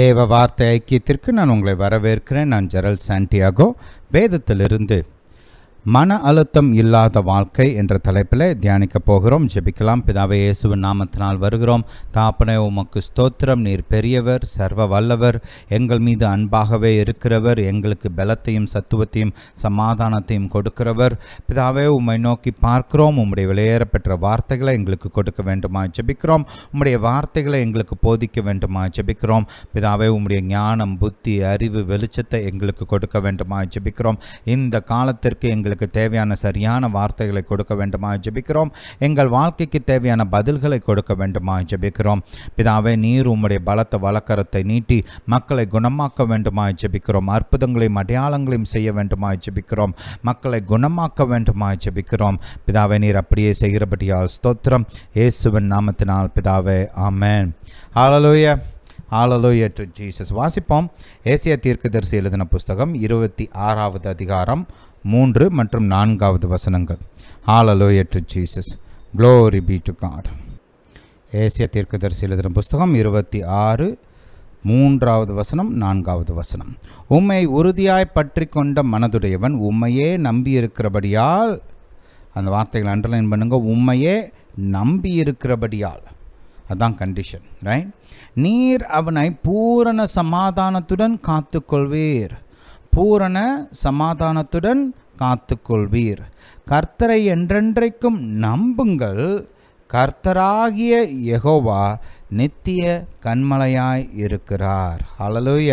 தேவ வார்த்தை ஐக்கியத்திற்கு நான் உங்களை வரவேற்கிறேன் நான் ஜெரல் சாண்டியாகோ வேதத்திலிருந்து மன அழுத்தம் இல்லாத வாழ்க்கை என்ற தலைப்பில் தியானிக்க போகிறோம் ஜெபிக்கலாம் பிதாவை இயேசுவின் நாமத்தினால் வருகிறோம் தாப்பனே உமக்கு ஸ்தோத்திரம் நீர் பெரியவர் சர்வ வல்லவர் எங்கள் மீது அன்பாகவே இருக்கிறவர் எங்களுக்கு பலத்தையும் சத்துவத்தையும் சமாதானத்தையும் கொடுக்கிறவர் பிதாவே உம்மை நோக்கி பார்க்கிறோம் உம்முடைய வெளியேற வார்த்தைகளை எங்களுக்கு கொடுக்க வேண்டுமா ஜெபிக்கிறோம் உம்முடைய வார்த்தைகளை எங்களுக்கு போதிக்க வேண்டுமா ஜெபிக்கிறோம் பிதாவே உம்முடைய ஞானம் புத்தி அறிவு வெளிச்சத்தை எங்களுக்கு கொடுக்க வேண்டுமா ஜெபிக்கிறோம் இந்த காலத்திற்கு எங்களுக்கு எங்களுக்கு தேவையான சரியான வார்த்தைகளை கொடுக்க வேண்டுமா ஜபிக்கிறோம் எங்கள் வாழ்க்கைக்கு தேவையான பதில்களை கொடுக்க வேண்டுமா ஜபிக்கிறோம் பிதாவே நீர் உம்முடைய பலத்த வழக்கரத்தை நீட்டி மக்களை குணமாக்க வேண்டுமா ஜபிக்கிறோம் அற்புதங்களையும் அடையாளங்களையும் செய்ய வேண்டுமா ஜபிக்கிறோம் மக்களை குணமாக்க வேண்டுமா ஜபிக்கிறோம் பிதாவே நீர் அப்படியே செய்கிறபடியால் ஸ்தோத்திரம் இயேசுவின் நாமத்தினால் பிதாவே ஆமேன் ஆலலோய ஆலலோய டு ஜீசஸ் வாசிப்போம் ஏசிய தீர்க்கதரிசி எழுதின புஸ்தகம் இருபத்தி ஆறாவது அதிகாரம் மூன்று மற்றும் நான்காவது வசனங்கள் hallelujah to Jesus glory be to God ஏசிய தீர்க்கதரிசியில் எழுதின புஸ்தகம் இருபத்தி ஆறு மூன்றாவது வசனம் நான்காவது வசனம் உம்மை உறுதியாய் பற்றி கொண்ட மனதுடையவன் உம்மையே நம்பியிருக்கிறபடியால் அந்த வார்த்தைகளை அண்டர்லைன் பண்ணுங்கள் உண்மையே நம்பியிருக்கிறபடியால் அதான் கண்டிஷன் ரைட் நீர் அவனை பூரண சமாதானத்துடன் காத்துக்கொள்வீர் பூரண சமாதானத்துடன் காத்துக்கொள்வீர் கர்த்தரை என்றென்றைக்கும் நம்புங்கள் கர்த்தராகிய எகோவா நித்திய கண்மலையாய் இருக்கிறார் அலலூய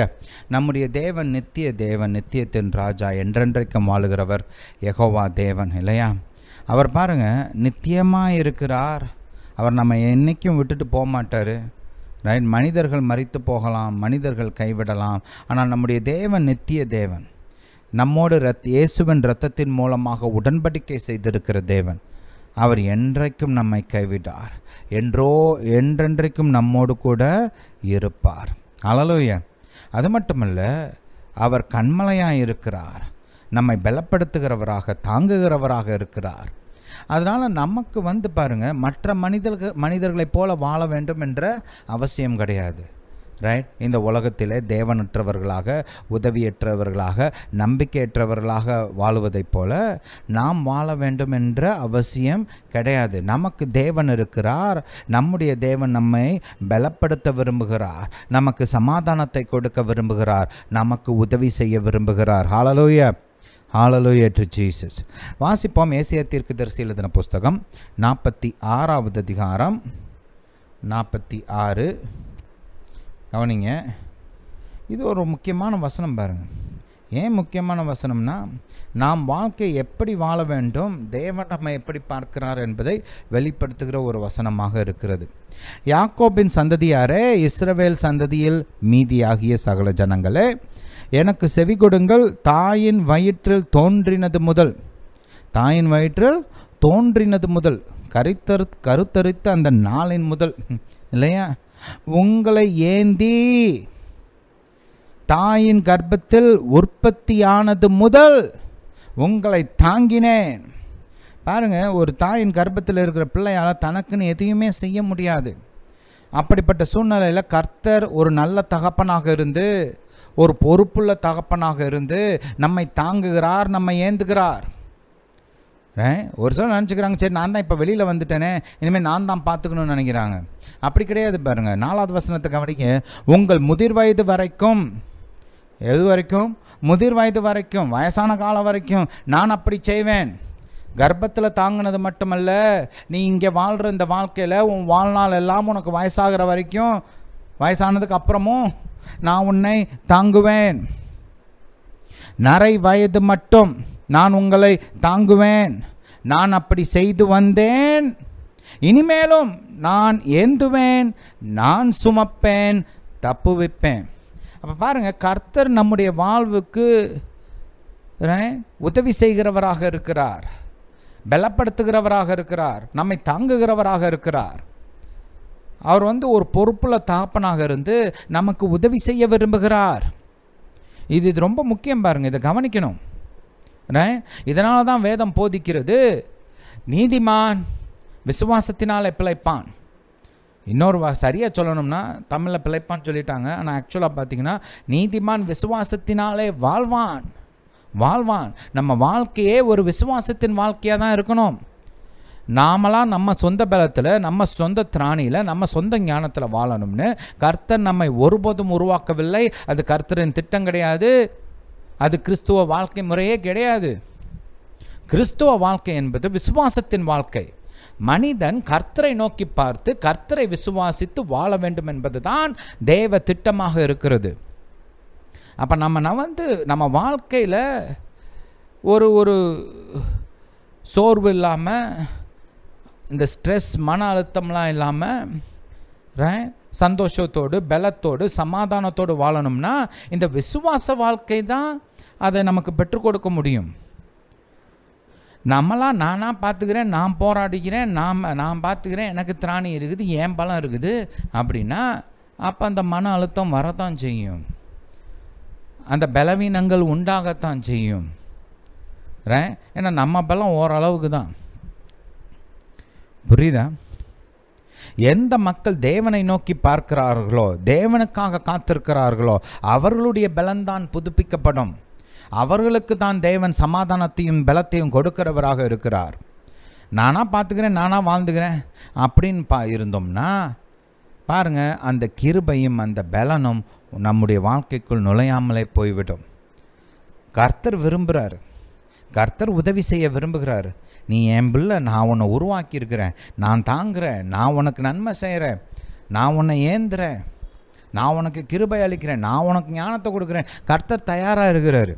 நம்முடைய தேவன் நித்திய தேவன் நித்தியத்தின் ராஜா என்றென்றைக்கும் வாழுகிறவர் எகோவா தேவன் இல்லையா அவர் பாருங்கள் நித்தியமாக இருக்கிறார் அவர் நம்ம என்றைக்கும் விட்டுட்டு போக மாட்டார் ரைட் மனிதர்கள் மறித்து போகலாம் மனிதர்கள் கைவிடலாம் ஆனால் நம்முடைய தேவன் நித்திய தேவன் நம்மோடு ரத் இயேசுவின் ரத்தத்தின் மூலமாக உடன்படிக்கை செய்திருக்கிற தேவன் அவர் என்றைக்கும் நம்மை கைவிட்டார் என்றோ என்றென்றைக்கும் நம்மோடு கூட இருப்பார் அழலோய அது மட்டுமல்ல அவர் கண்மலையாக இருக்கிறார் நம்மை பலப்படுத்துகிறவராக தாங்குகிறவராக இருக்கிறார் அதனால் நமக்கு வந்து பாருங்கள் மற்ற மனிதர்கள் மனிதர்களைப் போல வாழ வேண்டும் என்ற அவசியம் கிடையாது ரைட் இந்த உலகத்திலே தேவனற்றவர்களாக உதவியற்றவர்களாக நம்பிக்கையற்றவர்களாக வாழுவதைப் போல நாம் வாழ வேண்டும் என்ற அவசியம் கிடையாது நமக்கு தேவன் இருக்கிறார் நம்முடைய தேவன் நம்மை பலப்படுத்த விரும்புகிறார் நமக்கு சமாதானத்தை கொடுக்க விரும்புகிறார் நமக்கு உதவி செய்ய விரும்புகிறார் ஹாலலோயா ஹாலலோயா டு ஜீசஸ் வாசிப்போம் ஏசியா தீர்க்கு தரிசி எழுதின புஸ்தகம் நாற்பத்தி ஆறாவது அதிகாரம் நாற்பத்தி ஆறு கவனிங்க இது ஒரு முக்கியமான வசனம் பாருங்கள் ஏன் முக்கியமான வசனம்னா நாம் வாழ்க்கை எப்படி வாழ வேண்டும் தேவன் நம்ம எப்படி பார்க்கிறார் என்பதை வெளிப்படுத்துகிற ஒரு வசனமாக இருக்கிறது யாக்கோபின் சந்ததியாரே இஸ்ரவேல் சந்ததியில் மீதியாகிய சகல ஜனங்களே எனக்கு செவி கொடுங்கள் தாயின் வயிற்றில் தோன்றினது முதல் தாயின் வயிற்றில் தோன்றினது முதல் கருத்தரு கருத்தரித்த அந்த நாளின் முதல் இல்லையா உங்களை ஏந்தி தாயின் கர்ப்பத்தில் உற்பத்தியானது முதல் உங்களை தாங்கினேன் பாருங்கள் ஒரு தாயின் கர்ப்பத்தில் இருக்கிற பிள்ளையால் தனக்குன்னு எதையுமே செய்ய முடியாது அப்படிப்பட்ட சூழ்நிலையில் கர்த்தர் ஒரு நல்ல தகப்பனாக இருந்து ஒரு பொறுப்புள்ள தகப்பனாக இருந்து நம்மை தாங்குகிறார் நம்மை ஏந்துகிறார் ஒரு சில நினச்சிக்கிறாங்க சரி நான் தான் இப்போ வெளியில் வந்துட்டேனே இனிமேல் நான் தான் பார்த்துக்கணும்னு நினைக்கிறாங்க அப்படி கிடையாது பாருங்கள் நாலாவது வசனத்துக்கு கவனிக்க உங்கள் முதிர் வயது வரைக்கும் எது வரைக்கும் முதிர் வயது வரைக்கும் வயசான காலம் வரைக்கும் நான் அப்படி செய்வேன் கர்ப்பத்தில் தாங்கினது மட்டுமல்ல நீ இங்கே வாழ்கிற இந்த வாழ்க்கையில் உன் வாழ்நாள் எல்லாம் உனக்கு வயசாகிற வரைக்கும் வயசானதுக்கு அப்புறமும் நான் உன்னை தாங்குவேன் நரை வயது மட்டும் நான் உங்களை தாங்குவேன் நான் அப்படி செய்து வந்தேன் இனிமேலும் நான் ஏந்துவேன் நான் சுமப்பேன் தப்பு வைப்பேன் அப்போ பாருங்கள் கர்த்தர் நம்முடைய வாழ்வுக்கு உதவி செய்கிறவராக இருக்கிறார் பலப்படுத்துகிறவராக இருக்கிறார் நம்மை தாங்குகிறவராக இருக்கிறார் அவர் வந்து ஒரு பொறுப்பில் தாப்பனாக இருந்து நமக்கு உதவி செய்ய விரும்புகிறார் இது இது ரொம்ப முக்கியம் பாருங்கள் இதை கவனிக்கணும் இதனால தான் வேதம் போதிக்கிறது நீதிமான் விசுவாசத்தினால் பிழைப்பான் இன்னொரு சரியாக சொல்லணும்னா தமிழில் பிழைப்பான்னு சொல்லிட்டாங்க ஆனால் ஆக்சுவலாக பார்த்தீங்கன்னா நீதிமான் விசுவாசத்தினாலே வாழ்வான் வாழ்வான் நம்ம வாழ்க்கையே ஒரு விசுவாசத்தின் வாழ்க்கையாக தான் இருக்கணும் நாமலாம் நம்ம சொந்த பலத்தில் நம்ம சொந்த திராணியில் நம்ம சொந்த ஞானத்தில் வாழணும்னு கர்த்தர் நம்மை ஒருபோதும் உருவாக்கவில்லை அது கர்த்தரின் திட்டம் கிடையாது அது கிறிஸ்துவ வாழ்க்கை முறையே கிடையாது கிறிஸ்துவ வாழ்க்கை என்பது விசுவாசத்தின் வாழ்க்கை மனிதன் கர்த்தரை நோக்கி பார்த்து கர்த்தரை விசுவாசித்து வாழ வேண்டும் என்பதுதான் தேவ திட்டமாக இருக்கிறது அப்போ நம்ம வந்து நம்ம வாழ்க்கையில் ஒரு ஒரு சோர்வு இல்லாமல் இந்த ஸ்ட்ரெஸ் மன அழுத்தம்லாம் இல்லாமல் சந்தோஷத்தோடு பலத்தோடு சமாதானத்தோடு வாழணும்னா இந்த விசுவாச வாழ்க்கை தான் அதை நமக்கு பெற்றுக் கொடுக்க முடியும் நம்மளாம் நானாக பார்த்துக்கிறேன் நான் போராடுகிறேன் நாம் நான் பார்த்துக்கிறேன் எனக்கு திராணி இருக்குது ஏன் பலம் இருக்குது அப்படின்னா அப்போ அந்த மன அழுத்தம் வரத்தான் செய்யும் அந்த பலவீனங்கள் உண்டாகத்தான் செய்யும் ஏன்னா நம்ம பலம் ஓரளவுக்கு தான் புரியுதா எந்த மக்கள் தேவனை நோக்கி பார்க்கிறார்களோ தேவனுக்காக காத்திருக்கிறார்களோ அவர்களுடைய பலன்தான் புதுப்பிக்கப்படும் அவர்களுக்கு தான் தேவன் சமாதானத்தையும் பலத்தையும் கொடுக்கிறவராக இருக்கிறார் நானாக பார்த்துக்கிறேன் நானாக வாழ்ந்துக்கிறேன் அப்படின்னு பா இருந்தோம்னா பாருங்கள் அந்த கிருபையும் அந்த பலனும் நம்முடைய வாழ்க்கைக்குள் நுழையாமலே போய்விடும் கர்த்தர் விரும்புகிறார் கர்த்தர் உதவி செய்ய விரும்புகிறார் நீ என் பிள்ளை நான் உன்னை உருவாக்கியிருக்கிறேன் நான் தாங்குகிறேன் நான் உனக்கு நன்மை செய்கிறேன் நான் உன்னை ஏந்துறேன் நான் உனக்கு கிருபை அளிக்கிறேன் நான் உனக்கு ஞானத்தை கொடுக்குறேன் கர்த்தர் தயாராக இருக்கிறாரு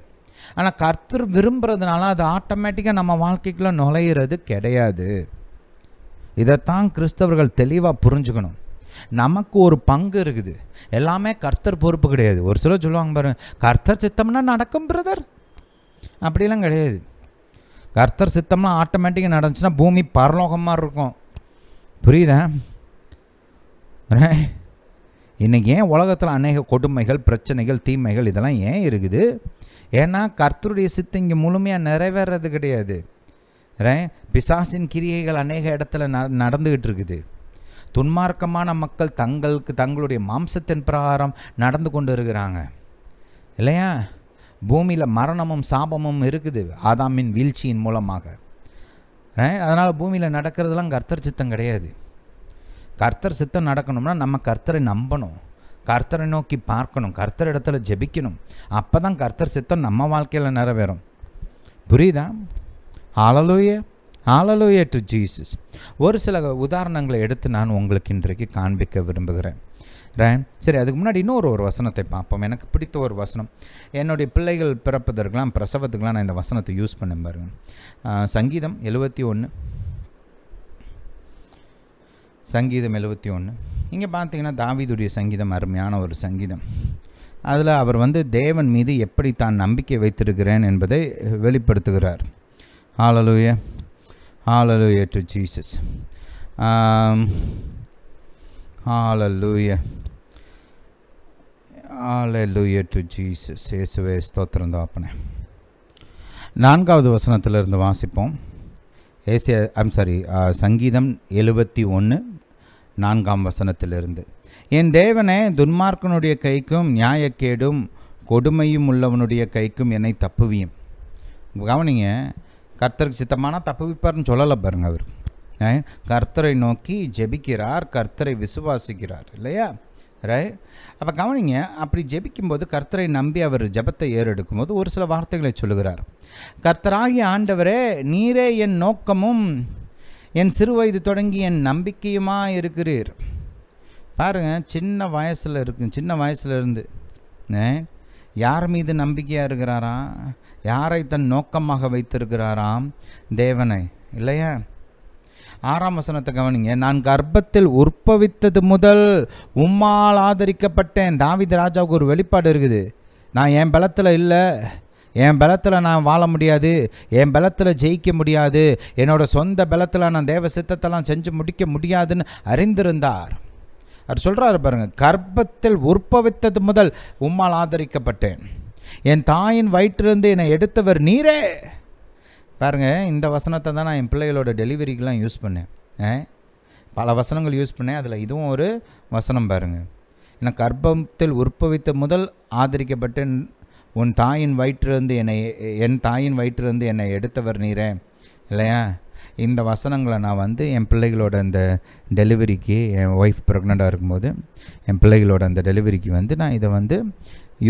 ஆனால் கர்த்தர் விரும்புகிறதுனால அது ஆட்டோமேட்டிக்காக நம்ம வாழ்க்கைக்குள்ளே நுழையிறது கிடையாது இதைத்தான் கிறிஸ்தவர்கள் தெளிவாக புரிஞ்சுக்கணும் நமக்கு ஒரு பங்கு இருக்குது எல்லாமே கர்த்தர் பொறுப்பு கிடையாது ஒரு சிலர் சொல்லுவாங்க பாருங்க கர்த்தர் சித்தம்னா நடக்கும் பிரதர் அப்படிலாம் கிடையாது கர்த்தர் சித்தம்லாம் ஆட்டோமேட்டிக்காக நடந்துச்சுன்னா பூமி பரலோகமாக இருக்கும் புரியுதா இன்றைக்கி ஏன் உலகத்தில் அநேக கொடுமைகள் பிரச்சனைகள் தீமைகள் இதெல்லாம் ஏன் இருக்குது ஏன்னா கர்த்தருடைய சித்தம் இங்கே முழுமையாக நிறைவேறது கிடையாது பிசாசின் கிரியைகள் அநேக இடத்துல ந நடந்துக்கிட்டு இருக்குது துன்மார்க்கமான மக்கள் தங்களுக்கு தங்களுடைய மாம்சத்தின் பிரகாரம் நடந்து கொண்டு இருக்கிறாங்க இல்லையா பூமியில் மரணமும் சாபமும் இருக்குது ஆதாமின் வீழ்ச்சியின் மூலமாக அதனால் பூமியில் நடக்கிறதுலாம் கர்த்தர் சித்தம் கிடையாது கர்த்தர் சித்தம் நடக்கணும்னா நம்ம கர்த்தரை நம்பணும் கர்த்தரை நோக்கி பார்க்கணும் கர்த்தர் இடத்துல ஜெபிக்கணும் அப்போ தான் கர்த்தர் சித்தம் நம்ம வாழ்க்கையில் நிறைவேறும் புரியுதா ஆலலூய ஆலலூய டு ஜீசஸ் ஒரு சில உதாரணங்களை எடுத்து நான் உங்களுக்கு இன்றைக்கு காண்பிக்க விரும்புகிறேன் சரி அதுக்கு முன்னாடி இன்னொரு ஒரு வசனத்தை பார்ப்போம் எனக்கு பிடித்த ஒரு வசனம் என்னுடைய பிள்ளைகள் பிறப்பதற்கெலாம் பிரசவத்துக்கெலாம் நான் இந்த வசனத்தை யூஸ் பண்ணேன் பாருங்க சங்கீதம் எழுபத்தி ஒன்று சங்கீதம் எழுபத்தி ஒன்று இங்கே பார்த்தீங்கன்னா தாவிதுடைய சங்கீதம் அருமையான ஒரு சங்கீதம் அதில் அவர் வந்து தேவன் மீது எப்படி தான் நம்பிக்கை வைத்திருக்கிறேன் என்பதை வெளிப்படுத்துகிறார் hallelujah hallelujah to Jesus hallelujah to Jesus நான்காவது வசனத்திலிருந்து வாசிப்போம் ஏசிய ஐம் சாரி சங்கீதம் எழுபத்தி ஒன்று நான்காம் வசனத்திலிருந்து என் தேவனே துன்மார்க்கனுடைய கைக்கும் நியாயக்கேடும் கொடுமையும் உள்ளவனுடைய கைக்கும் என்னை தப்புவியும் கவனிங்க கர்த்தருக்கு சித்தமான தப்புவிப்பார்னு சொல்லலை பாருங்க அவர் கர்த்தரை நோக்கி ஜெபிக்கிறார் கர்த்தரை விசுவாசிக்கிறார் இல்லையா ரைட் அப்போ கவனிங்க அப்படி ஜெபிக்கும்போது கர்த்தரை நம்பி அவர் ஜபத்தை ஏறெடுக்கும் போது ஒரு சில வார்த்தைகளை சொல்லுகிறார் கர்த்தராகிய ஆண்டவரே நீரே என் நோக்கமும் என் சிறுவயது தொடங்கி என் நம்பிக்கையுமாக இருக்கிறீர் பாருங்கள் சின்ன வயசில் இருக்கு சின்ன வயசில் இருந்து யார் மீது நம்பிக்கையாக இருக்கிறாரா யாரை தன் நோக்கமாக வைத்திருக்கிறாராம் தேவனை இல்லையா ஆறாம் வசனத்தை கவனிங்க நான் கர்ப்பத்தில் உற்பவித்தது முதல் உம்மால் ஆதரிக்கப்பட்டேன் தாவித ராஜாவுக்கு ஒரு வெளிப்பாடு இருக்குது நான் என் பலத்தில் இல்லை என் பலத்தில் நான் வாழ முடியாது என் பலத்தில் ஜெயிக்க முடியாது என்னோடய சொந்த பலத்தில் நான் தேவ சித்தத்தெல்லாம் செஞ்சு முடிக்க முடியாதுன்னு அறிந்திருந்தார் அவர் சொல்கிறாரு பாருங்கள் கர்ப்பத்தில் உற்பவித்தது முதல் உம்மால் ஆதரிக்கப்பட்டேன் என் தாயின் வயிற்றிலிருந்து என்னை எடுத்தவர் நீரே பாருங்கள் இந்த வசனத்தை தான் நான் என் பிள்ளைகளோட டெலிவரிக்கெலாம் யூஸ் பண்ணேன் பல வசனங்கள் யூஸ் பண்ணேன் அதில் இதுவும் ஒரு வசனம் பாருங்கள் என்னை கர்ப்பத்தில் உற்பவித்த முதல் ஆதரிக்கப்பட்டு உன் தாயின் வயிற்றிலிருந்து என்னை என் தாயின் வயிற்றிலிருந்து என்னை எடுத்தவர் நீரே இல்லையா இந்த வசனங்களை நான் வந்து என் பிள்ளைகளோட அந்த டெலிவரிக்கு என் ஒய்ஃப் ப்ரெக்னெண்ட்டாக இருக்கும்போது என் பிள்ளைகளோட அந்த டெலிவரிக்கு வந்து நான் இதை வந்து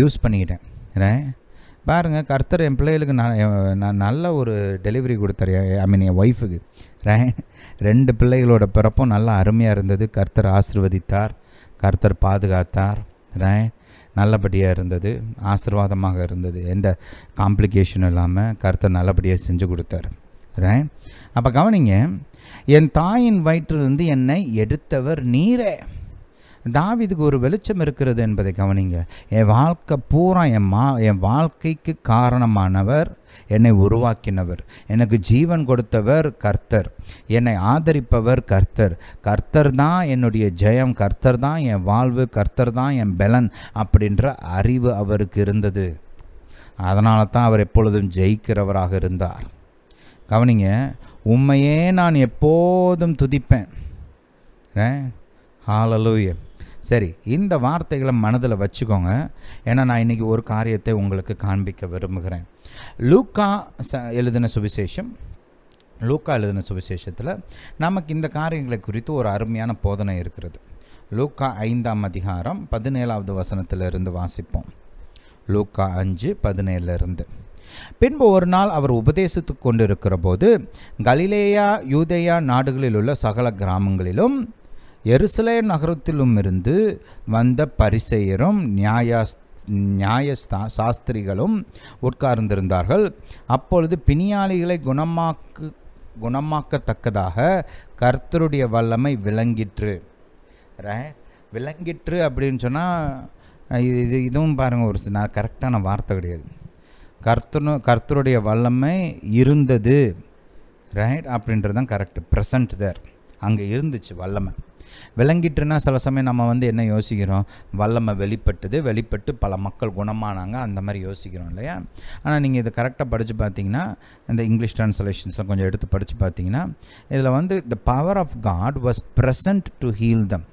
யூஸ் பண்ணிக்கிட்டேன் பாருங்கள் கர்த்தர் என் பிள்ளைகளுக்கு நான் நான் நல்ல ஒரு டெலிவரி கொடுத்தார் ஐ மீன் என் ஒய்ஃபுக்கு ரெண்டு பிள்ளைகளோட பிறப்பும் நல்லா அருமையாக இருந்தது கர்த்தர் ஆசிர்வதித்தார் கர்த்தர் பாதுகாத்தார் நல்லபடியாக இருந்தது ஆசிர்வாதமாக இருந்தது எந்த காம்ப்ளிகேஷனும் இல்லாமல் கர்த்தர் நல்லபடியாக செஞ்சு கொடுத்தார் அப்போ கவனிங்க என் தாயின் வயிற்றிலிருந்து என்னை எடுத்தவர் நீரே தாவிதுக்கு ஒரு வெளிச்சம் இருக்கிறது என்பதை கவனிங்க என் வாழ்க்கை பூரா என் மா என் வாழ்க்கைக்கு காரணமானவர் என்னை உருவாக்கினவர் எனக்கு ஜீவன் கொடுத்தவர் கர்த்தர் என்னை ஆதரிப்பவர் கர்த்தர் கர்த்தர் தான் என்னுடைய ஜெயம் கர்த்தர் தான் என் வாழ்வு கர்த்தர் தான் என் பலன் அப்படின்ற அறிவு அவருக்கு இருந்தது அதனால தான் அவர் எப்பொழுதும் ஜெயிக்கிறவராக இருந்தார் கவனிங்க உண்மையே நான் எப்போதும் துதிப்பேன் ஹாலலூயம் சரி இந்த வார்த்தைகளை மனதில் வச்சுக்கோங்க ஏன்னா நான் இன்றைக்கி ஒரு காரியத்தை உங்களுக்கு காண்பிக்க விரும்புகிறேன் லூக்கா ச எழுதின சுவிசேஷம் லூக்கா எழுதின சுவிசேஷத்தில் நமக்கு இந்த காரியங்களை குறித்து ஒரு அருமையான போதனை இருக்கிறது லூக்கா ஐந்தாம் அதிகாரம் பதினேழாவது வசனத்திலிருந்து வாசிப்போம் லூக்கா அஞ்சு பதினேழுலேருந்து பின்பு ஒரு நாள் அவர் உபதேசித்து கொண்டிருக்கிற போது கலிலேயா யூதேயா நாடுகளில் உள்ள சகல கிராமங்களிலும் எருசலேம் இருந்து வந்த பரிசெயரும் நியாயாஸ் நியாய சாஸ்திரிகளும் உட்கார்ந்திருந்தார்கள் அப்பொழுது பிணியாளிகளை குணமாக்கு குணமாக்கத்தக்கதாக கர்த்தருடைய வல்லமை விளங்கிற்று விளங்கிற்று அப்படின்னு சொன்னால் இது இது இதுவும் பாருங்கள் ஒரு நான் கரெக்டான வார்த்தை கிடையாது கர்த்தனு கர்த்தருடைய வல்லமை இருந்தது ரைட் அப்படின்றது தான் கரெக்டு ப்ரெசன்ட் தேர் அங்கே இருந்துச்சு வல்லமை விளங்கிட்டுனா சில சமயம் நம்ம வந்து என்ன யோசிக்கிறோம் வல்லமை வெளிப்பட்டது வெளிப்பட்டு பல மக்கள் குணமானாங்க அந்த மாதிரி யோசிக்கிறோம் இல்லையா ஆனால் நீங்கள் இதை கரெக்டாக படித்து பார்த்தீங்கன்னா இந்த இங்கிலீஷ் ட்ரான்ஸ்லேஷன்ஸ்லாம் கொஞ்சம் எடுத்து படித்து பார்த்தீங்கன்னா இதில் வந்து the power of God was present to heal them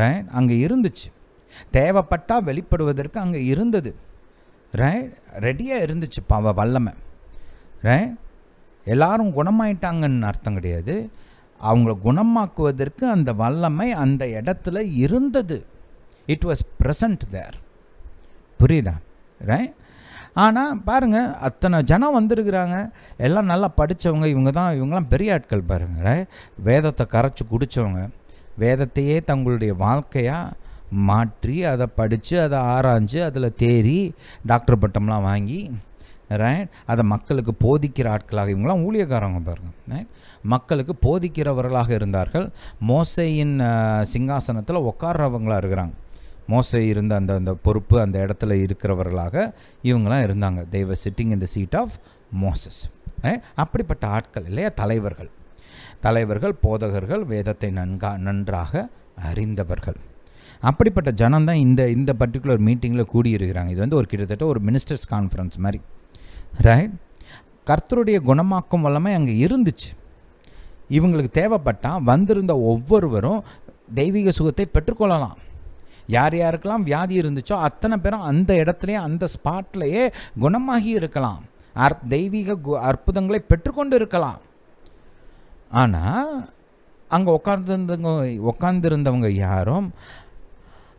right அங்கே இருந்துச்சு தேவைப்பட்டால் வெளிப்படுவதற்கு அங்கே இருந்தது ரைட் ரெடியாக இருந்துச்சு பவ வல்லமை ரைட் எல்லாரும் குணமாயிட்டாங்கன்னு அர்த்தம் கிடையாது அவங்கள குணமாக்குவதற்கு அந்த வல்லமை அந்த இடத்துல இருந்தது இட் வாஸ் ப்ரெசண்ட் தேர் புரியுதா ரைட் ஆனால் பாருங்கள் அத்தனை ஜனம் வந்திருக்கிறாங்க எல்லாம் நல்லா படித்தவங்க இவங்க தான் இவங்கெல்லாம் பெரிய ஆட்கள் பாருங்கள் ரைட் வேதத்தை கரைச்சி குடித்தவங்க வேதத்தையே தங்களுடைய வாழ்க்கையாக மாற்றி அதை படித்து அதை ஆராய்ஞ்சு அதில் தேறி டாக்டர் பட்டம்லாம் வாங்கி ரைட் அதை மக்களுக்கு போதிக்கிற ஆட்களாக இவங்களாம் ஊழியக்காரங்க பாருங்கள் ரைட் மக்களுக்கு போதிக்கிறவர்களாக இருந்தார்கள் மோசையின் சிங்காசனத்தில் உட்கார்றவங்களாக இருக்கிறாங்க மோசை இருந்த அந்த அந்த பொறுப்பு அந்த இடத்துல இருக்கிறவர்களாக இவங்களாம் இருந்தாங்க தெய்வ sitting in seat of Moses அப்படிப்பட்ட ஆட்கள் இல்லையா தலைவர்கள் தலைவர்கள் போதகர்கள் வேதத்தை நன்கா நன்றாக அறிந்தவர்கள் அப்படிப்பட்ட ஜனம்தான் இந்த இந்த பர்டிகுலர் மீட்டிங்கில் கூடியிருக்கிறாங்க இது வந்து ஒரு கிட்டத்தட்ட ஒரு மினிஸ்டர்ஸ் கான்ஃபரன்ஸ் மாதிரி ரைட் கர்த்தருடைய குணமாக்கும் வல்லமை அங்கே இருந்துச்சு இவங்களுக்கு தேவைப்பட்டால் வந்திருந்த ஒவ்வொருவரும் தெய்வீக சுகத்தை பெற்றுக்கொள்ளலாம் யார் யாருக்கெல்லாம் வியாதி இருந்துச்சோ அத்தனை பேரும் அந்த இடத்துலையே அந்த ஸ்பாட்லேயே குணமாகி இருக்கலாம் அற் தெய்வீக அற்புதங்களை பெற்றுக்கொண்டு இருக்கலாம் ஆனால் அங்கே உட்கார்ந்துருந்தவங்க உட்கார்ந்துருந்தவங்க யாரும்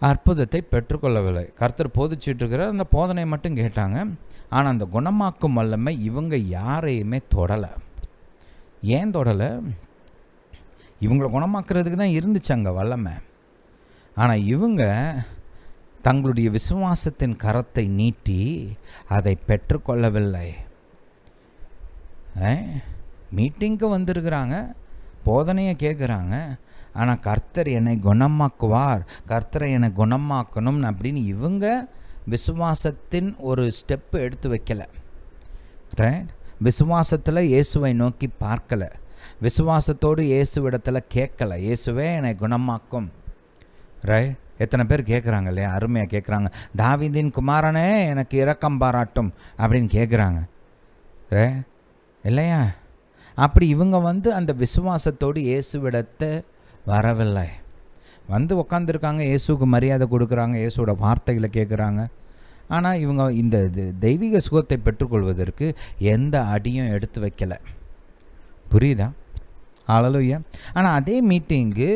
அற்புதத்தை பெற்றுக்கொள்ளவில்லை கர்த்தர் போதிச்சுட்டு இருக்கிறார் அந்த போதனை மட்டும் கேட்டாங்க ஆனால் அந்த குணமாக்கும் வல்லமை இவங்க யாரையுமே தொடலை ஏன் தொடலை இவங்களை குணமாக்குறதுக்கு தான் இருந்துச்சு அங்கே வல்லமை ஆனால் இவங்க தங்களுடைய விசுவாசத்தின் கரத்தை நீட்டி அதை பெற்றுக்கொள்ளவில்லை மீட்டிங்க்கு வந்திருக்கிறாங்க போதனையை கேட்குறாங்க ஆனால் கர்த்தர் என்னை குணமாக்குவார் கர்த்தரை என்னை குணமாக்கணும் அப்படின்னு இவங்க விசுவாசத்தின் ஒரு ஸ்டெப்பு எடுத்து வைக்கலை ரைட் விசுவாசத்தில் இயேசுவை நோக்கி பார்க்கலை விசுவாசத்தோடு இயேசு இடத்துல கேட்கலை இயேசுவே என்னை குணமாக்கும் ரைட் எத்தனை பேர் கேட்குறாங்க இல்லையா அருமையாக கேட்குறாங்க தாவிதின் குமாரனே எனக்கு இரக்கம் பாராட்டும் அப்படின்னு கேட்குறாங்க இல்லையா அப்படி இவங்க வந்து அந்த விசுவாசத்தோடு இயேசுவிடத்தை வரவில்லை வந்து உக்காந்துருக்காங்க இயேசுக்கு மரியாதை கொடுக்குறாங்க இயேசுவோட வார்த்தைகளை கேட்குறாங்க ஆனால் இவங்க இந்த தெய்வீக சுகத்தை பெற்றுக்கொள்வதற்கு எந்த அடியும் எடுத்து வைக்கலை புரியுதா ஏன் ஆனால் அதே மீட்டிங்கு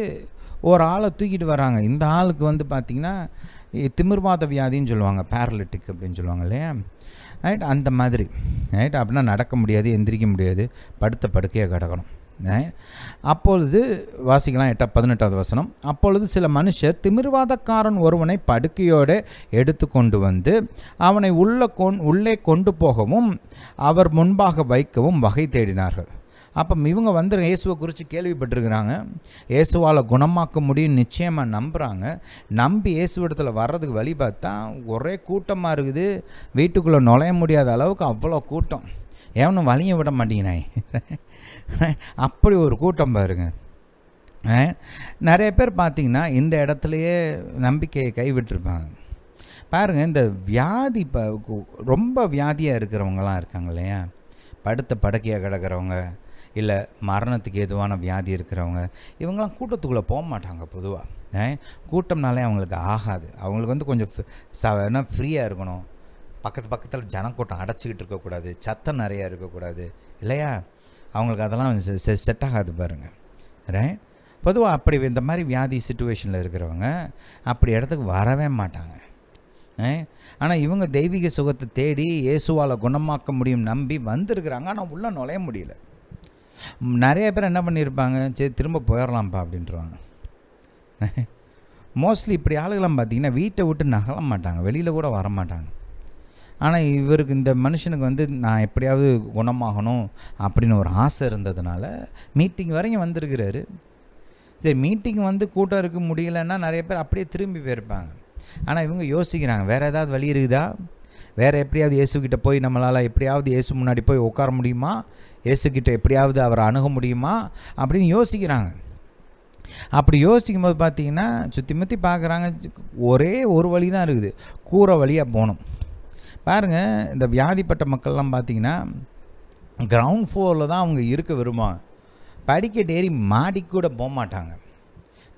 ஒரு ஆளை தூக்கிட்டு வராங்க இந்த ஆளுக்கு வந்து பார்த்திங்கன்னா திமிர்வாத வியாதின்னு சொல்லுவாங்க பேரலிட்டிக் அப்படின்னு சொல்லுவாங்க இல்லையா ரைட் அந்த மாதிரி ரைட் அப்படின்னா நடக்க முடியாது எந்திரிக்க முடியாது படுத்த படுக்கையாக கிடக்கணும் அப்பொழுது வாசிக்கலாம் எட்ட பதினெட்டாவது வசனம் அப்பொழுது சில மனுஷர் திமிர்வாதக்காரன் ஒருவனை படுக்கையோடு எடுத்து கொண்டு வந்து அவனை உள்ள கொண் உள்ளே கொண்டு போகவும் அவர் முன்பாக வைக்கவும் வகை தேடினார்கள் அப்போ இவங்க வந்து இயேசுவை குறித்து கேள்விப்பட்டிருக்கிறாங்க இயேசுவால் குணமாக்க முடியும் நிச்சயமாக நம்புகிறாங்க நம்பி இயேசு இடத்துல வர்றதுக்கு வழி பார்த்தா ஒரே கூட்டமாக இருக்குது வீட்டுக்குள்ளே நுழைய முடியாத அளவுக்கு அவ்வளோ கூட்டம் எவனும் வழியை விட மாட்டேங்கிறாய் அப்படி ஒரு கூட்டம் பாருங்க நிறைய பேர் பார்த்திங்கன்னா இந்த இடத்துலையே நம்பிக்கையை கைவிட்டுருப்பாங்க பாருங்கள் இந்த வியாதி இப்போ ரொம்ப வியாதியாக இருக்கிறவங்களாம் இருக்காங்க இல்லையா படுத்த படுக்கையாக கிடக்கிறவங்க இல்லை மரணத்துக்கு எதுவான வியாதி இருக்கிறவங்க இவங்கெல்லாம் கூட்டத்துக்குள்ளே போக மாட்டாங்க பொதுவாக கூட்டம்னாலே அவங்களுக்கு ஆகாது அவங்களுக்கு வந்து கொஞ்சம் என்ன ஃப்ரீயாக இருக்கணும் பக்கத்து பக்கத்தில் ஜனக்கூட்டம் அடைச்சிக்கிட்டு இருக்கக்கூடாது சத்தம் நிறையா இருக்கக்கூடாது இல்லையா அவங்களுக்கு அதெல்லாம் செட் ஆகாது பாருங்கள் ரைட் பொதுவாக அப்படி இந்த மாதிரி வியாதி சுச்சுவேஷனில் இருக்கிறவங்க அப்படி இடத்துக்கு வரவே மாட்டாங்க ஆனால் இவங்க தெய்வீக சுகத்தை தேடி இயேசுவால் குணமாக்க முடியும் நம்பி வந்திருக்கிறாங்க ஆனால் உள்ளே நுழைய முடியல நிறைய பேர் என்ன பண்ணியிருப்பாங்க சரி திரும்ப போயிடலாம்ப்பா அப்படின்றவாங்க மோஸ்ட்லி இப்படி ஆளுகளாம் பார்த்தீங்கன்னா வீட்டை விட்டு நகல மாட்டாங்க வெளியில் கூட வர மாட்டாங்க ஆனால் இவருக்கு இந்த மனுஷனுக்கு வந்து நான் எப்படியாவது குணமாகணும் அப்படின்னு ஒரு ஆசை இருந்ததுனால மீட்டிங் வரைக்கும் வந்திருக்கிறாரு சரி மீட்டிங் வந்து கூட்டம் இருக்க முடியலன்னா நிறைய பேர் அப்படியே திரும்பி போயிருப்பாங்க ஆனால் இவங்க யோசிக்கிறாங்க வேறு ஏதாவது வழி இருக்குதா வேறு எப்படியாவது இயேசுக்கிட்ட போய் நம்மளால் எப்படியாவது இயேசு முன்னாடி போய் உட்கார முடியுமா இயேசுக்கிட்ட எப்படியாவது அவரை அணுக முடியுமா அப்படின்னு யோசிக்கிறாங்க அப்படி யோசிக்கும் போது பார்த்தீங்கன்னா சுற்றி முற்றி பார்க்குறாங்க ஒரே ஒரு வழி தான் இருக்குது கூரை வழியாக போகணும் பாருங்கள் இந்த வியாதிப்பட்ட மக்கள்லாம் பார்த்திங்கன்னா கிரவுண்ட் ஃப்ளோரில் தான் அவங்க இருக்க விரும்புவாங்க படிக்கட்டு ஏறி மாடி கூட போக மாட்டாங்க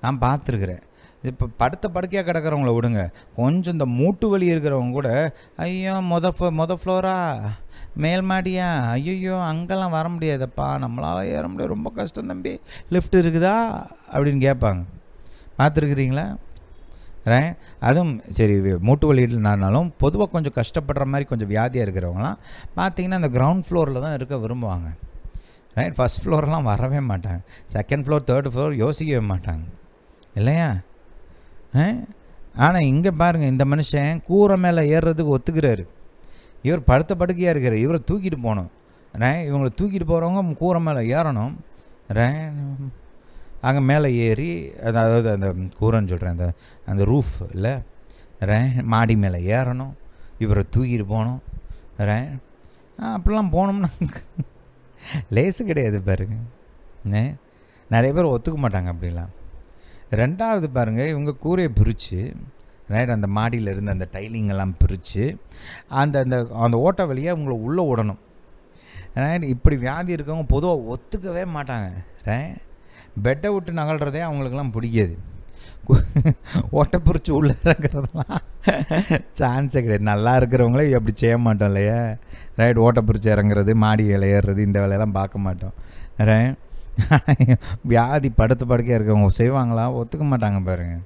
நான் பார்த்துருக்குறேன் இப்போ படுத்த படுக்கையாக கிடக்கிறவங்கள விடுங்க கொஞ்சம் இந்த மூட்டு வலி இருக்கிறவங்க கூட ஐயோ மொத மொத ஃப்ளோரா மேல் மாடியா ஐயோ அங்கெல்லாம் வர முடியாதப்பா நம்மளால் ஏற முடியாது ரொம்ப கஷ்டம் தம்பி லிஃப்ட் இருக்குதா அப்படின்னு கேட்பாங்க பார்த்துருக்குறீங்களா ரைட் அதுவும் சரி மூட்டு வலி இல்லைனாலும் பொதுவாக கொஞ்சம் கஷ்டப்படுற மாதிரி கொஞ்சம் வியாதியாக இருக்கிறவங்களாம் பார்த்தீங்கன்னா அந்த கிரவுண்ட் ஃப்ளோரில் தான் இருக்க விரும்புவாங்க ரைட் ஃபஸ்ட் ஃப்ளோர்லாம் வரவே மாட்டாங்க செகண்ட் ஃப்ளோர் தேர்ட் ஃப்ளோர் யோசிக்கவே மாட்டாங்க இல்லையா ஆனால் இங்கே பாருங்கள் இந்த மனுஷன் கூரை மேலே ஏறுறதுக்கு ஒத்துக்கிறாரு இவர் படுத்த படுக்கையாக இருக்கிறார் இவரை தூக்கிட்டு போகணும் ரே இவங்களை தூக்கிட்டு போகிறவங்க கூரை மேலே ஏறணும் ரே அங்கே மேலே ஏறி அதாவது அந்த கூரைன்னு சொல்கிறேன் அந்த அந்த ரூஃப் இல்லை ரே மாடி மேலே ஏறணும் இவரை தூக்கிட்டு போகணும் ரே அப்படிலாம் போனோம்னா லேஸு கிடையாது பாருங்க நிறைய பேர் ஒத்துக்க மாட்டாங்க அப்படிலாம் ரெண்டாவது பாருங்கள் இவங்க கூரையை பிரித்து ரைட் அந்த மாடியில் இருந்து அந்த டைலிங்கெல்லாம் பிரித்து அந்த அந்த அந்த ஓட்டை வழியாக உங்களை உள்ளே விடணும் ரைட் இப்படி வியாதி இருக்கவங்க பொதுவாக ஒத்துக்கவே மாட்டாங்க ரைட் பெட்டை விட்டு நகழ்கிறதே அவங்களுக்கெல்லாம் பிடிக்காது ஓட்டை பிடிச்சி உள்ளே இறங்குறதுலாம் சான்ஸே கிடையாது நல்லா இருக்கிறவங்களே அப்படி செய்ய மாட்டோம் இல்லையா ரைட் ஓட்டை பிடிச்சி இறங்குறது மாடி வேலை இந்த வேலையெல்லாம் பார்க்க மாட்டோம் ரைட் வியாதி படுத்து படுக்கையாக இருக்கவங்க செய்வாங்களா ஒத்துக்க மாட்டாங்க பாருங்கள்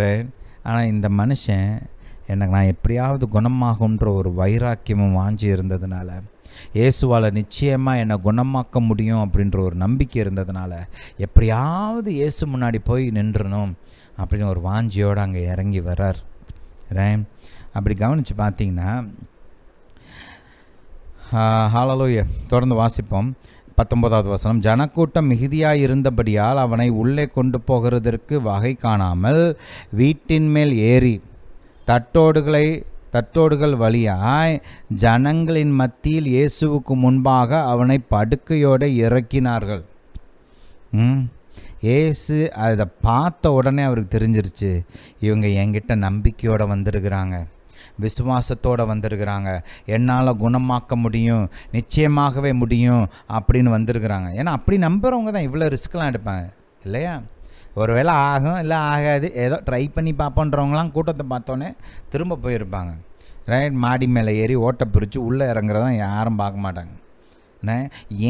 ரைட் ஆனால் இந்த மனுஷன் எனக்கு நான் எப்படியாவது குணமாகுன்ற ஒரு வைராக்கியமும் வாஞ்சி இருந்ததுனால இயேசுவால் நிச்சயமாக என்னை குணமாக்க முடியும் அப்படின்ற ஒரு நம்பிக்கை இருந்ததுனால எப்படியாவது இயேசு முன்னாடி போய் நின்றுணும் அப்படின்னு ஒரு வாஞ்சியோடு அங்கே இறங்கி வர்றார் ரைம் அப்படி கவனித்து பார்த்தீங்கன்னா ஹாலலோய தொடர்ந்து வாசிப்போம் பத்தொன்பதாவது வசனம் ஜனக்கூட்டம் மிகுதியாக இருந்தபடியால் அவனை உள்ளே கொண்டு போகிறதற்கு வகை காணாமல் வீட்டின் மேல் ஏறி தட்டோடுகளை தட்டோடுகள் வழியாய் ஜனங்களின் மத்தியில் இயேசுவுக்கு முன்பாக அவனை படுக்கையோடு இறக்கினார்கள் ஏசு அதை பார்த்த உடனே அவருக்கு தெரிஞ்சிருச்சு இவங்க என்கிட்ட நம்பிக்கையோடு வந்திருக்கிறாங்க விசுவாசத்தோடு வந்திருக்கிறாங்க என்னால் குணமாக்க முடியும் நிச்சயமாகவே முடியும் அப்படின்னு வந்திருக்கிறாங்க ஏன்னா அப்படி நம்புகிறவங்க தான் இவ்வளோ ரிஸ்க்கெலாம் எடுப்பாங்க இல்லையா ஒருவேளை ஆகும் இல்லை ஆகாது ஏதோ ட்ரை பண்ணி பார்ப்போன்றவங்களாம் கூட்டத்தை பார்த்தோன்னே திரும்ப போயிருப்பாங்க ரைட் மாடி மேலே ஏறி ஓட்டை பிரித்து உள்ளே இறங்குறதான் யாரும் பார்க்க மாட்டாங்க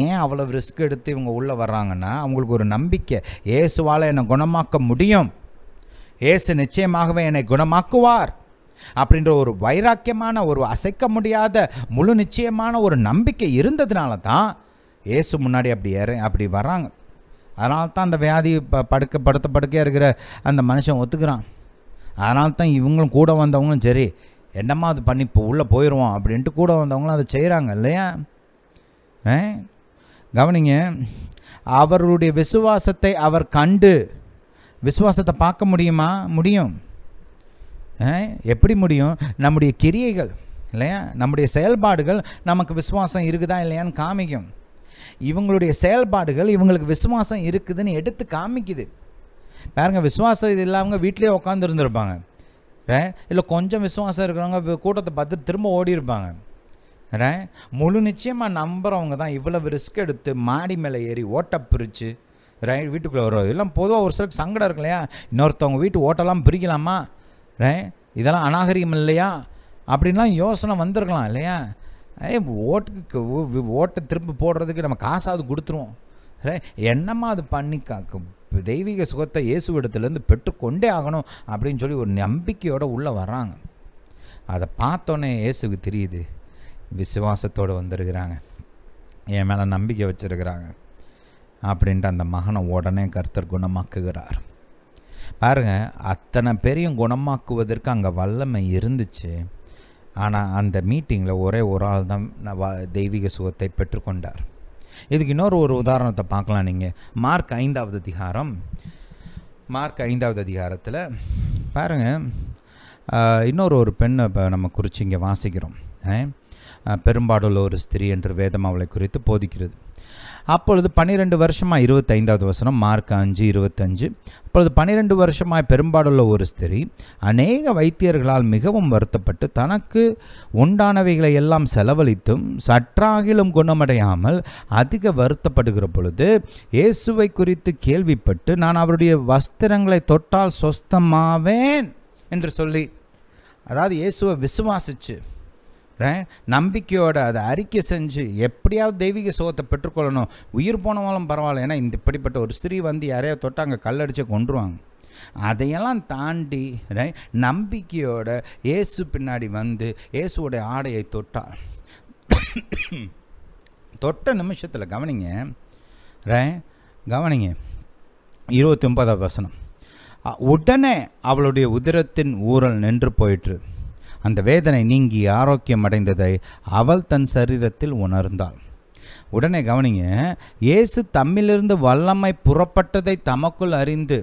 ஏன் அவ்வளோ ரிஸ்க் எடுத்து இவங்க உள்ளே வர்றாங்கன்னா அவங்களுக்கு ஒரு நம்பிக்கை ஏசுவால் என்னை குணமாக்க முடியும் ஏசு நிச்சயமாகவே என்னை குணமாக்குவார் அப்படின்ற ஒரு வைராக்கியமான ஒரு அசைக்க முடியாத முழு நிச்சயமான ஒரு நம்பிக்கை இருந்ததுனால தான் ஏசு முன்னாடி அப்படி ஏற அப்படி வராங்க அதனால தான் அந்த வியாதி ப படுக்க படுத்த படுக்கையாக இருக்கிற அந்த மனுஷன் ஒத்துக்கிறான் அதனால தான் இவங்களும் கூட வந்தவங்களும் சரி என்னம்மா அது பண்ணி இப்போ உள்ளே போயிடுவோம் அப்படின்ட்டு கூட வந்தவங்களும் அதை செய்கிறாங்க இல்லையா கவனிங்க அவருடைய விசுவாசத்தை அவர் கண்டு விசுவாசத்தை பார்க்க முடியுமா முடியும் எப்படி முடியும் நம்முடைய கிரியைகள் இல்லையா நம்முடைய செயல்பாடுகள் நமக்கு விசுவாசம் இருக்குதா இல்லையான்னு காமிக்கும் இவங்களுடைய செயல்பாடுகள் இவங்களுக்கு விசுவாசம் இருக்குதுன்னு எடுத்து காமிக்குது பாருங்க விசுவாசம் இது இல்லாமல் வீட்டிலே உட்காந்துருந்துருப்பாங்க இல்லை கொஞ்சம் விசுவாசம் இருக்கிறவங்க கூட்டத்தை பார்த்துட்டு திரும்ப ஓடி இருப்பாங்க முழு நிச்சயமாக நம்புகிறவங்க தான் இவ்வளவு ரிஸ்க் எடுத்து மாடி மேலே ஏறி ஓட்டை பிரித்து ரைட் வீட்டுக்குள்ளே வருவது இதெல்லாம் பொதுவாக ஒரு சிலருக்கு சங்கடம் இருக்கு இல்லையா இன்னொருத்தவங்க வீட்டு ஓட்டெல்லாம் பிரிக்கலாமா ரே இதெல்லாம் அநாகரிகம் இல்லையா அப்படின்லாம் யோசனை வந்திருக்கலாம் இல்லையா ஓட்டுக்கு ஓட்டை திரும்ப போடுறதுக்கு நம்ம காசாவது கொடுத்துருவோம் என்னம்மா அது பண்ணி தெய்வீக சுகத்தை இடத்துலேருந்து பெற்றுக்கொண்டே ஆகணும் அப்படின்னு சொல்லி ஒரு நம்பிக்கையோடு உள்ளே வர்றாங்க அதை பார்த்தோன்னே இயேசுக்கு தெரியுது விசுவாசத்தோடு வந்திருக்கிறாங்க என் மேலே நம்பிக்கை வச்சுருக்கிறாங்க அப்படின்ட்டு அந்த மகனை உடனே கர்த்தர் குணமாக்குகிறார் பாருங்கள் அத்தனை பேரையும் குணமாக்குவதற்கு அங்கே வல்லமை இருந்துச்சு ஆனால் அந்த மீட்டிங்கில் ஒரே ஒரு ஆள் தான் தெய்வீக சுகத்தை பெற்றுக்கொண்டார் இதுக்கு இன்னொரு ஒரு உதாரணத்தை பார்க்கலாம் நீங்கள் மார்க் ஐந்தாவது அதிகாரம் மார்க் ஐந்தாவது அதிகாரத்தில் பாருங்கள் இன்னொரு ஒரு பெண்ணை இப்போ நம்ம குறித்து இங்கே வாசிக்கிறோம் பெரும்பாடுள்ள ஒரு ஸ்திரீ என்று வேதம் அவளை குறித்து போதிக்கிறது அப்பொழுது பன்னிரெண்டு வருஷமாக இருபத்தைந்தாவது வசனம் மார்க் அஞ்சு இருபத்தஞ்சு அப்பொழுது பன்னிரெண்டு வருஷமாய் பெரும்பாடுள்ள ஒரு ஸ்திரீ அநேக வைத்தியர்களால் மிகவும் வருத்தப்பட்டு தனக்கு உண்டானவைகளை எல்லாம் செலவழித்தும் சற்றாகிலும் குணமடையாமல் அதிக வருத்தப்படுகிற பொழுது இயேசுவை குறித்து கேள்விப்பட்டு நான் அவருடைய வஸ்திரங்களை தொட்டால் சொஸ்தமாவேன் என்று சொல்லி அதாவது இயேசுவை விசுவாசிச்சு நம்பிக்கையோட அதை அறிக்கை செஞ்சு எப்படியாவது தெய்வீக சுகத்தை பெற்றுக்கொள்ளணும் உயிர் போனவாலும் பரவாயில்ல ஏன்னா இந்த இப்படிப்பட்ட ஒரு ஸ்திரீ வந்து யாரையோ தொட்டால் அங்கே கல்லடிச்சு கொண்டுருவாங்க அதையெல்லாம் தாண்டி நம்பிக்கையோட இயேசு பின்னாடி வந்து இயேசுவோடைய ஆடையை தொட்டால் தொட்ட நிமிஷத்தில் கவனிங்க கவனிங்க இருபத்தி ஒன்பதாவது வசனம் உடனே அவளுடைய உதிரத்தின் ஊரல் நின்று போயிட்டுரு அந்த வேதனை நீங்கி ஆரோக்கியம் அடைந்ததை அவள் தன் சரீரத்தில் உணர்ந்தாள் உடனே கவனிங்க இயேசு தம்மிலிருந்து வல்லமை புறப்பட்டதை தமக்குள் அறிந்து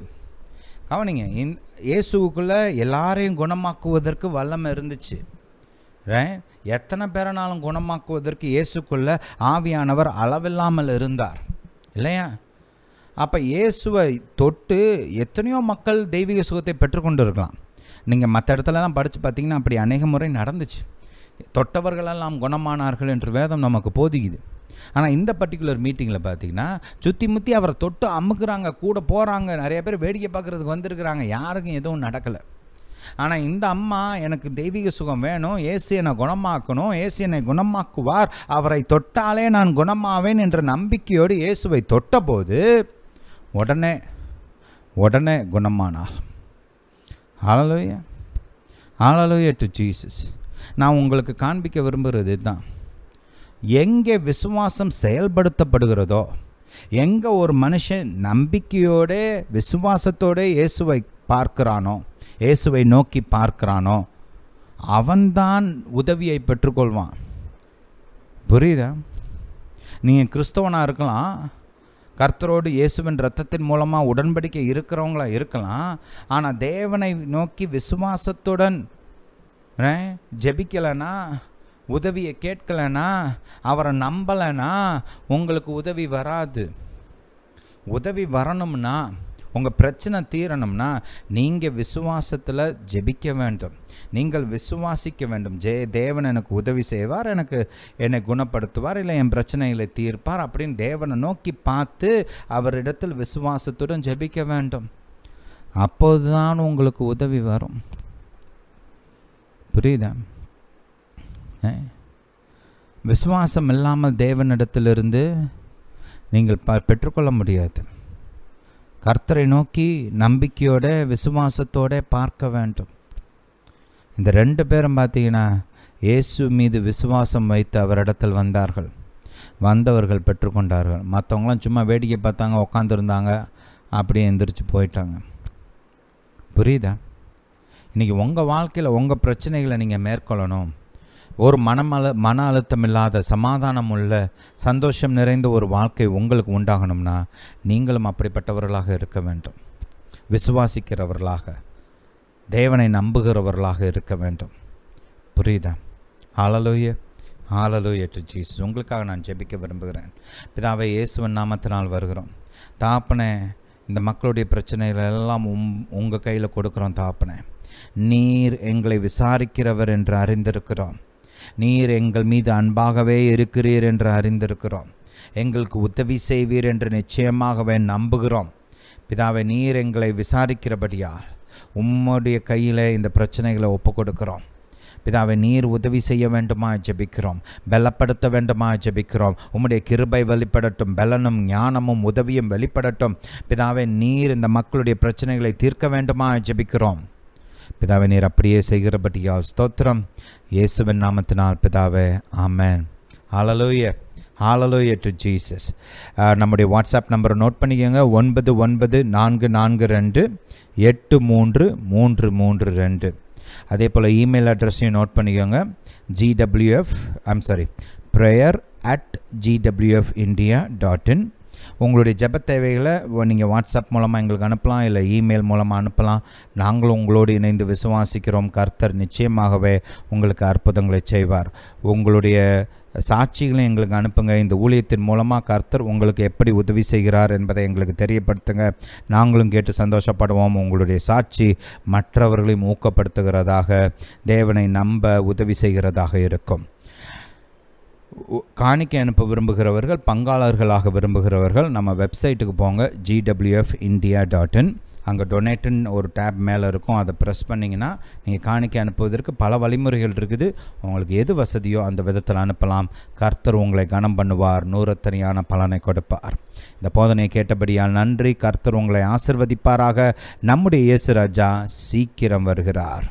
கவனிங்க இந் இயேசுக்குள்ளே எல்லாரையும் குணமாக்குவதற்கு வல்லமை இருந்துச்சு எத்தனை பேரனாலும் குணமாக்குவதற்கு இயேசுக்குள்ள ஆவியானவர் அளவில்லாமல் இருந்தார் இல்லையா அப்போ இயேசுவை தொட்டு எத்தனையோ மக்கள் தெய்வீக சுகத்தை பெற்றுக்கொண்டு இருக்கலாம் நீங்கள் மற்ற இடத்துலலாம் படித்து பார்த்தீங்கன்னா அப்படி அநேக முறை நடந்துச்சு தொட்டவர்களெல்லாம் நாம் குணமானார்கள் என்று வேதம் நமக்கு போதிக்குது ஆனால் இந்த பர்டிகுலர் மீட்டிங்கில் பார்த்தீங்கன்னா சுற்றி முற்றி அவரை தொட்டு அமுக்குறாங்க கூட போகிறாங்க நிறைய பேர் வேடிக்கை பார்க்குறதுக்கு வந்திருக்கிறாங்க யாருக்கும் எதுவும் நடக்கலை ஆனால் இந்த அம்மா எனக்கு தெய்வீக சுகம் வேணும் ஏசு என்னை குணமாக்கணும் ஏசு என்னை குணமாக்குவார் அவரை தொட்டாலே நான் குணமாவேன் என்ற நம்பிக்கையோடு இயேசுவை தொட்டபோது உடனே உடனே குணமானாள் ஹாலலோயா ஹாலலோயா டு ஜீசஸ் நான் உங்களுக்கு காண்பிக்க விரும்புகிறது இதுதான் எங்கே விசுவாசம் செயல்படுத்தப்படுகிறதோ எங்கே ஒரு மனுஷன் நம்பிக்கையோட விசுவாசத்தோட இயேசுவை பார்க்கிறானோ இயேசுவை நோக்கி பார்க்கிறானோ அவன்தான் உதவியை பெற்றுக்கொள்வான் புரியுதா நீங்கள் கிறிஸ்தவனாக இருக்கலாம் கர்த்தரோடு இயேசுவின் ரத்தத்தின் மூலமாக உடன்படிக்கை இருக்கிறவங்களா இருக்கலாம் ஆனால் தேவனை நோக்கி விசுவாசத்துடன் ஜபிக்கலைன்னா உதவியை கேட்கலைன்னா அவரை நம்பலைன்னா உங்களுக்கு உதவி வராது உதவி வரணும்னா உங்கள் பிரச்சனை தீரணும்னா நீங்கள் விசுவாசத்தில் ஜெபிக்க வேண்டும் நீங்கள் விசுவாசிக்க வேண்டும் ஜெய தேவன் எனக்கு உதவி செய்வார் எனக்கு என்னை குணப்படுத்துவார் இல்லை என் பிரச்சனைகளை தீர்ப்பார் அப்படின்னு தேவனை நோக்கி பார்த்து அவரிடத்தில் விசுவாசத்துடன் ஜெபிக்க வேண்டும் அப்போது தான் உங்களுக்கு உதவி வரும் புரியுதா விசுவாசம் இல்லாமல் தேவனிடத்திலிருந்து நீங்கள் ப பெற்றுக்கொள்ள முடியாது கர்த்தரை நோக்கி நம்பிக்கையோட விசுவாசத்தோட பார்க்க வேண்டும் இந்த ரெண்டு பேரும் பார்த்தீங்கன்னா இயேசு மீது விசுவாசம் வைத்து அவரிடத்தில் வந்தார்கள் வந்தவர்கள் பெற்றுக்கொண்டார்கள் மற்றவங்களாம் சும்மா வேடிக்கை பார்த்தாங்க உக்காந்துருந்தாங்க அப்படியே எந்திரிச்சு போயிட்டாங்க புரியுதா இன்றைக்கி உங்கள் வாழ்க்கையில் உங்கள் பிரச்சனைகளை நீங்கள் மேற்கொள்ளணும் ஒரு மனமல மன அழுத்தம் இல்லாத சமாதானம் உள்ள சந்தோஷம் நிறைந்த ஒரு வாழ்க்கை உங்களுக்கு உண்டாகணும்னா நீங்களும் அப்படிப்பட்டவர்களாக இருக்க வேண்டும் விசுவாசிக்கிறவர்களாக தேவனை நம்புகிறவர்களாக இருக்க வேண்டும் புரியுதா ஆளலோய ஆலலோய டு ஜீசஸ் உங்களுக்காக நான் ஜெபிக்க விரும்புகிறேன் பிதாவை இயேசுவன் நாமத்தினால் வருகிறோம் தாப்பனே இந்த மக்களுடைய பிரச்சனைகள் எல்லாம் உம் உங்கள் கையில் கொடுக்குறோம் தாப்பனே நீர் எங்களை விசாரிக்கிறவர் என்று அறிந்திருக்கிறோம் நீர் எங்கள் மீது அன்பாகவே இருக்கிறீர் என்று அறிந்திருக்கிறோம் எங்களுக்கு உதவி செய்வீர் என்று நிச்சயமாகவே நம்புகிறோம் பிதாவை நீர் எங்களை விசாரிக்கிறபடியால் உம்முடைய கையில் இந்த பிரச்சனைகளை ஒப்பு கொடுக்கிறோம் பிதாவை நீர் உதவி செய்ய வேண்டுமா ஜபிக்கிறோம் பலப்படுத்த வேண்டுமா ஜபிக்கிறோம் உம்முடைய கிருபை வெளிப்படட்டும் பலனும் ஞானமும் உதவியும் வெளிப்படட்டும் பிதாவை நீர் இந்த மக்களுடைய பிரச்சனைகளை தீர்க்க வேண்டுமா ஜபிக்கிறோம் பிதாவை நீர் அப்படியே செய்கிறபடியால் ஸ்தோத்திரம் இயேசுவின் நாமத்தினால் பிதாவே ஆமேன் ஆலலோய ஆலலோய டு ஜீசஸ் நம்முடைய வாட்ஸ்அப் நம்பரை நோட் பண்ணிக்கோங்க ஒன்பது ஒன்பது நான்கு நான்கு ரெண்டு எட்டு மூன்று மூன்று மூன்று ரெண்டு அதே போல் இமெயில் அட்ரஸையும் நோட் பண்ணிக்கோங்க GWF I'm sorry prayer at GWF India dot in உங்களுடைய ஜப தேவைகளை நீங்கள் வாட்ஸ்அப் மூலமாக எங்களுக்கு அனுப்பலாம் இல்லை இமெயில் மூலமாக அனுப்பலாம் நாங்களும் உங்களோடு இணைந்து விசுவாசிக்கிறோம் கர்த்தர் நிச்சயமாகவே உங்களுக்கு அற்புதங்களை செய்வார் உங்களுடைய சாட்சிகளையும் எங்களுக்கு அனுப்புங்க இந்த ஊழியத்தின் மூலமாக கர்த்தர் உங்களுக்கு எப்படி உதவி செய்கிறார் என்பதை எங்களுக்கு தெரியப்படுத்துங்க நாங்களும் கேட்டு சந்தோஷப்படுவோம் உங்களுடைய சாட்சி மற்றவர்களையும் ஊக்கப்படுத்துகிறதாக தேவனை நம்ப உதவி செய்கிறதாக இருக்கும் காணிக்கை அனுப்ப விரும்புகிறவர்கள் பங்காளர்களாக விரும்புகிறவர்கள் நம்ம வெப்சைட்டுக்கு போங்க ஜிடபிள்யூஎஃப் இந்தியா டாட் இன் அங்கே டொனேட்டுன்னு ஒரு டேப் மேலே இருக்கும் அதை ப்ரெஸ் பண்ணிங்கன்னா நீங்கள் காணிக்கை அனுப்புவதற்கு பல வழிமுறைகள் இருக்குது உங்களுக்கு எது வசதியோ அந்த விதத்தில் அனுப்பலாம் கர்த்தர் உங்களை கனம் பண்ணுவார் நூறத்தனியான பலனை கொடுப்பார் இந்த போதனையை கேட்டபடியால் நன்றி கர்த்தர் உங்களை ஆசிர்வதிப்பாராக நம்முடைய இயேசு ராஜா சீக்கிரம் வருகிறார்